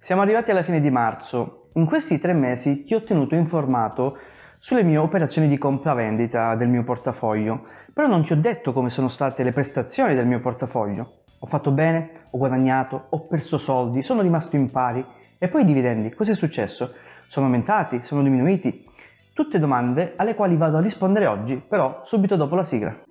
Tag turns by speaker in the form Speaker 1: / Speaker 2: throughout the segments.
Speaker 1: Siamo arrivati alla fine di marzo. In questi tre mesi ti ho tenuto informato sulle mie operazioni di compravendita del mio portafoglio, però non ti ho detto come sono state le prestazioni del mio portafoglio. Ho fatto bene, ho guadagnato, ho perso soldi, sono rimasto in pari. E poi i dividendi, cosa è successo? Sono aumentati, sono diminuiti? Tutte domande alle quali vado a rispondere oggi, però subito dopo la sigla.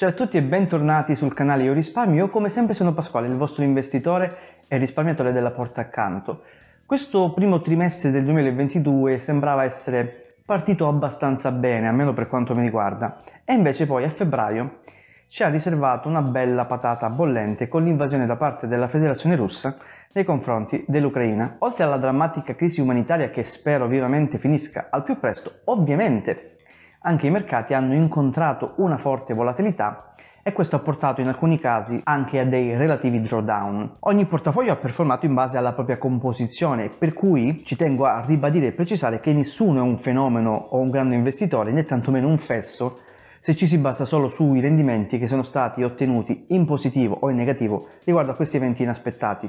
Speaker 1: Ciao a tutti e bentornati sul canale Io Risparmio. Io come sempre sono Pasquale, il vostro investitore e risparmiatore della porta accanto. Questo primo trimestre del 2022 sembrava essere partito abbastanza bene, almeno per quanto mi riguarda, e invece poi a febbraio ci ha riservato una bella patata bollente con l'invasione da parte della Federazione Russa nei confronti dell'Ucraina. Oltre alla drammatica crisi umanitaria che spero vivamente finisca al più presto, ovviamente anche i mercati hanno incontrato una forte volatilità e questo ha portato in alcuni casi anche a dei relativi drawdown. Ogni portafoglio ha performato in base alla propria composizione, per cui ci tengo a ribadire e precisare che nessuno è un fenomeno o un grande investitore, né tantomeno un fesso, se ci si basa solo sui rendimenti che sono stati ottenuti in positivo o in negativo riguardo a questi eventi inaspettati.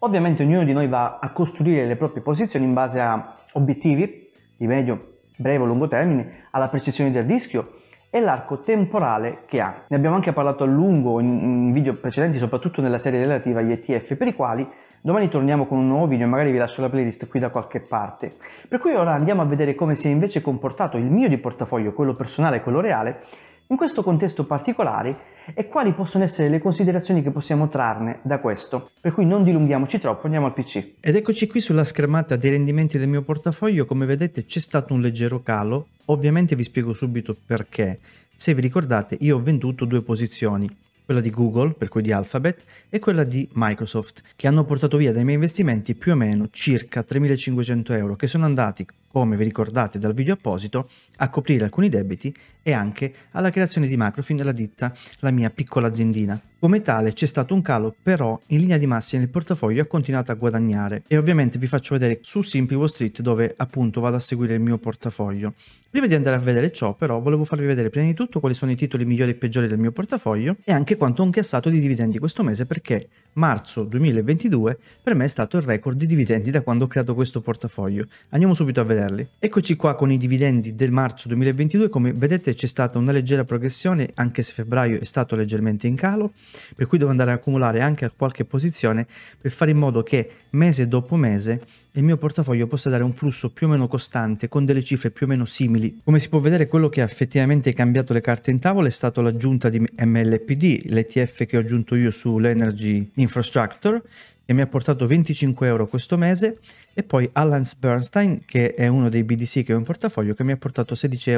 Speaker 1: Ovviamente ognuno di noi va a costruire le proprie posizioni in base a obiettivi di medio breve o lungo termine, alla precisione del rischio e l'arco temporale che ha. Ne abbiamo anche parlato a lungo in video precedenti, soprattutto nella serie relativa agli ETF, per i quali domani torniamo con un nuovo video e magari vi lascio la playlist qui da qualche parte. Per cui ora andiamo a vedere come si è invece comportato il mio di portafoglio, quello personale e quello reale, in questo contesto particolare e quali possono essere le considerazioni che possiamo trarne da questo. Per cui non dilunghiamoci troppo, andiamo al PC. Ed eccoci qui sulla schermata dei rendimenti del mio portafoglio, come vedete c'è stato un leggero calo, ovviamente vi spiego subito perché. Se vi ricordate io ho venduto due posizioni, quella di Google, per cui di Alphabet, e quella di Microsoft, che hanno portato via dai miei investimenti più o meno circa 3.500 euro, che sono andati come vi ricordate dal video apposito, a coprire alcuni debiti e anche alla creazione di Macrofin della ditta La mia piccola aziendina. Come tale c'è stato un calo, però in linea di massima il portafoglio ha continuato a guadagnare e ovviamente vi faccio vedere su Simply Wall Street dove appunto vado a seguire il mio portafoglio. Prima di andare a vedere ciò però volevo farvi vedere prima di tutto quali sono i titoli migliori e peggiori del mio portafoglio e anche quanto ho incassato di dividendi questo mese perché marzo 2022 per me è stato il record di dividendi da quando ho creato questo portafoglio. Andiamo subito a vedere vederli. Eccoci qua con i dividendi del marzo 2022, come vedete c'è stata una leggera progressione, anche se febbraio è stato leggermente in calo, per cui devo andare a accumulare anche qualche posizione per fare in modo che mese dopo mese il mio portafoglio possa dare un flusso più o meno costante con delle cifre più o meno simili. Come si può vedere quello che ha effettivamente cambiato le carte in tavola è stata l'aggiunta di MLPD, l'ETF che ho aggiunto io sull'Energy Infrastructure, e mi ha portato 25 euro questo mese e poi Allans Bernstein che è uno dei BDC che ho in portafoglio che mi ha portato 16,35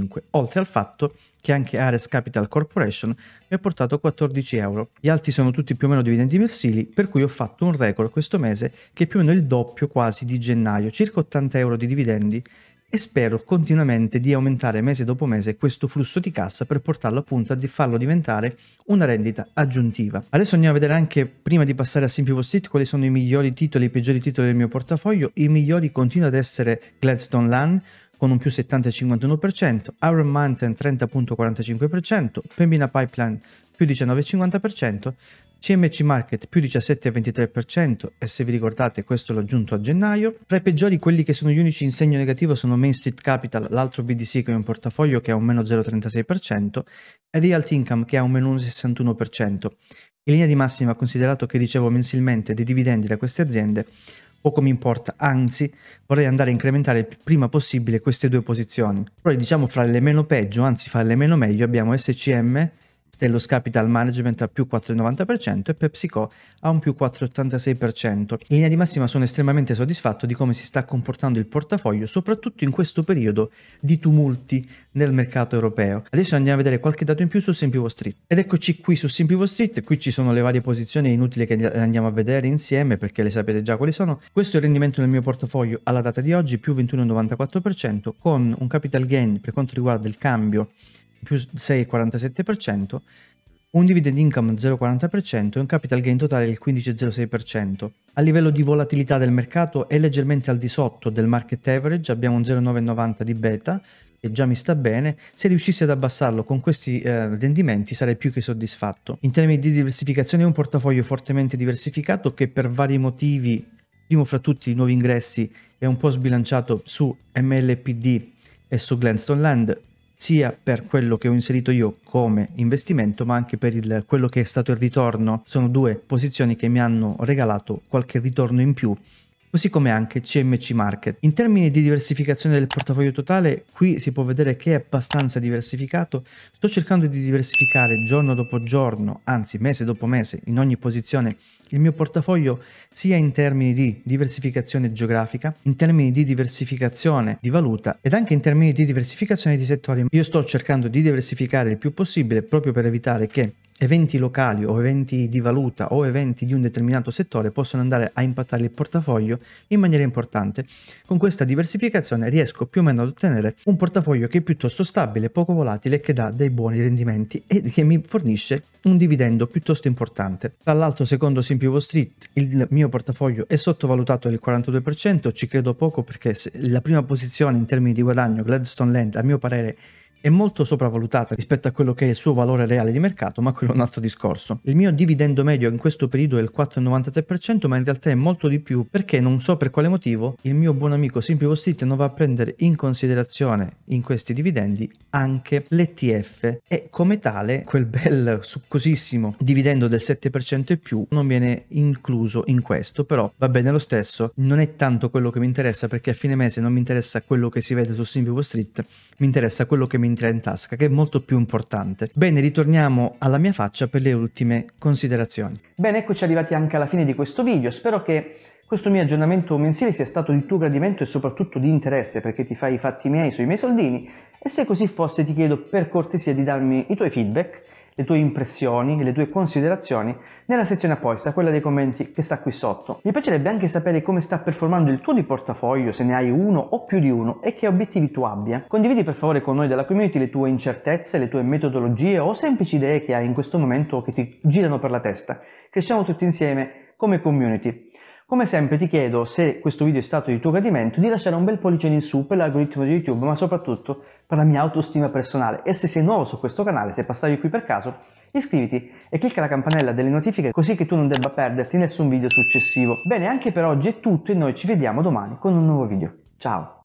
Speaker 1: euro oltre al fatto che anche Ares Capital Corporation mi ha portato 14 euro. Gli altri sono tutti più o meno dividendi mensili, per cui ho fatto un record questo mese che è più o meno il doppio quasi di gennaio, circa 80 euro di dividendi e spero continuamente di aumentare mese dopo mese questo flusso di cassa per portarlo appunto a di farlo diventare una rendita aggiuntiva. Adesso andiamo a vedere anche prima di passare a Simple post quali sono i migliori titoli, e i peggiori titoli del mio portafoglio. I migliori continuano ad essere Gladstone Land con un più 70,51%, Iron Mountain 30,45%, Pembina Pipeline più 19,50%, CMC Market più 17,23% e se vi ricordate questo l'ho aggiunto a gennaio. Tra i peggiori quelli che sono gli unici in segno negativo sono Main Street Capital, l'altro BDC che è un portafoglio che ha un meno 0,36% e Realty Income che ha un meno 1,61%. In linea di massima, considerato che ricevo mensilmente dei dividendi da queste aziende, poco mi importa, anzi vorrei andare a incrementare il prima possibile queste due posizioni. Poi diciamo fra le meno peggio, anzi fra le meno meglio, abbiamo SCM Stellos Capital Management ha più 4,90% e PepsiCo ha un più 4,86%. In linea di massima sono estremamente soddisfatto di come si sta comportando il portafoglio, soprattutto in questo periodo di tumulti nel mercato europeo. Adesso andiamo a vedere qualche dato in più su Simpivo Street. Ed eccoci qui su Simpivo Street, qui ci sono le varie posizioni, inutile che andiamo a vedere insieme perché le sapete già quali sono. Questo è il rendimento nel mio portafoglio alla data di oggi, più 21,94% con un capital gain per quanto riguarda il cambio più 6,47%, un dividend income 0,40% e un capital gain totale del 15,06%. A livello di volatilità del mercato è leggermente al di sotto del market average, abbiamo un 0,990 di beta che già mi sta bene, se riuscissi ad abbassarlo con questi eh, rendimenti sarei più che soddisfatto. In termini di diversificazione è un portafoglio fortemente diversificato che per vari motivi, primo fra tutti i nuovi ingressi, è un po' sbilanciato su MLPD e su Glenstone Land, sia per quello che ho inserito io come investimento, ma anche per il, quello che è stato il ritorno. Sono due posizioni che mi hanno regalato qualche ritorno in più così come anche CMC Market. In termini di diversificazione del portafoglio totale, qui si può vedere che è abbastanza diversificato. Sto cercando di diversificare giorno dopo giorno, anzi mese dopo mese, in ogni posizione il mio portafoglio sia in termini di diversificazione geografica, in termini di diversificazione di valuta ed anche in termini di diversificazione di settori. Io sto cercando di diversificare il più possibile proprio per evitare che eventi locali o eventi di valuta o eventi di un determinato settore possono andare a impattare il portafoglio in maniera importante. Con questa diversificazione riesco più o meno ad ottenere un portafoglio che è piuttosto stabile, poco volatile, che dà dei buoni rendimenti e che mi fornisce un dividendo piuttosto importante. Tra l'altro, secondo Simple Wall Street, il mio portafoglio è sottovalutato del 42%, ci credo poco perché la prima posizione in termini di guadagno, Gladstone Land, a mio parere, è è molto sopravvalutata rispetto a quello che è il suo valore reale di mercato, ma quello è un altro discorso. Il mio dividendo medio in questo periodo è il 4,93%, ma in realtà è molto di più perché non so per quale motivo il mio buon amico SimpliVoSite non va a prendere in considerazione in questi dividendi anche l'ETF e come tale quel bel succosissimo dividendo del 7% e più non viene incluso in questo, però va bene lo stesso, non è tanto quello che mi interessa perché a fine mese non mi interessa quello che si vede su Street, mi interessa quello che mi mentire in tasca, che è molto più importante. Bene, ritorniamo alla mia faccia per le ultime considerazioni. Bene, eccoci arrivati anche alla fine di questo video. Spero che questo mio aggiornamento mensile sia stato di tuo gradimento e soprattutto di interesse perché ti fai i fatti miei sui miei soldini e se così fosse ti chiedo per cortesia di darmi i tuoi feedback le tue impressioni e le tue considerazioni nella sezione apposta, quella dei commenti che sta qui sotto. Mi piacerebbe anche sapere come sta performando il tuo di portafoglio, se ne hai uno o più di uno e che obiettivi tu abbia. Condividi per favore con noi della community le tue incertezze, le tue metodologie o semplici idee che hai in questo momento che ti girano per la testa. Cresciamo tutti insieme come community. Come sempre ti chiedo, se questo video è stato di tuo gradimento, di lasciare un bel pollice in su per l'algoritmo di YouTube, ma soprattutto per la mia autostima personale. E se sei nuovo su questo canale, se passavi qui per caso, iscriviti e clicca la campanella delle notifiche così che tu non debba perderti nessun video successivo. Bene, anche per oggi è tutto e noi ci vediamo domani con un nuovo video. Ciao!